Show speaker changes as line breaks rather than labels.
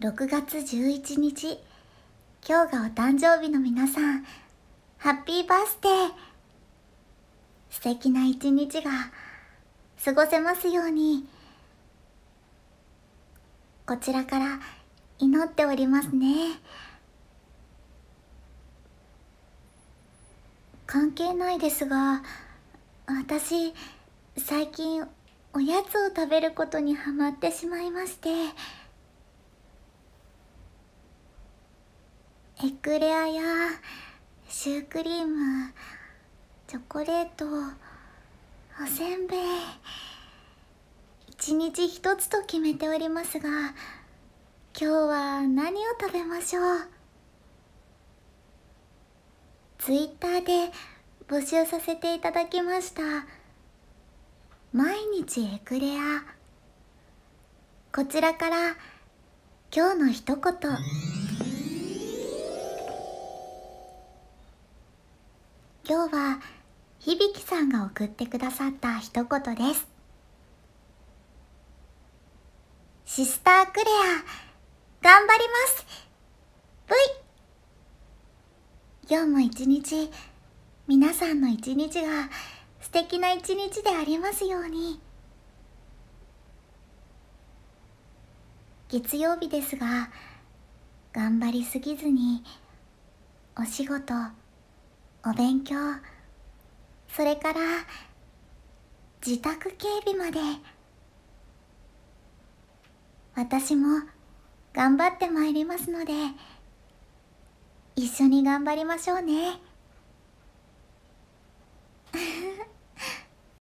6月11日今日がお誕生日の皆さんハッピーバースデー素敵な一日が過ごせますようにこちらから祈っておりますね関係ないですが私最近おやつを食べることにはまってしまいまして。エクレアやシュークリームチョコレートおせんべい一日一つと決めておりますが今日は何を食べましょうツイッターで募集させていただきました毎日エクレアこちらから今日の一言今日は響さんが送ってくださった一言ですシスタークレア頑張りますブイ今日も一日皆さんの一日が素敵な一日でありますように月曜日ですが頑張りすぎずにお仕事お勉強それから自宅警備まで私も頑張ってまいりますので一緒に頑張りましょうね。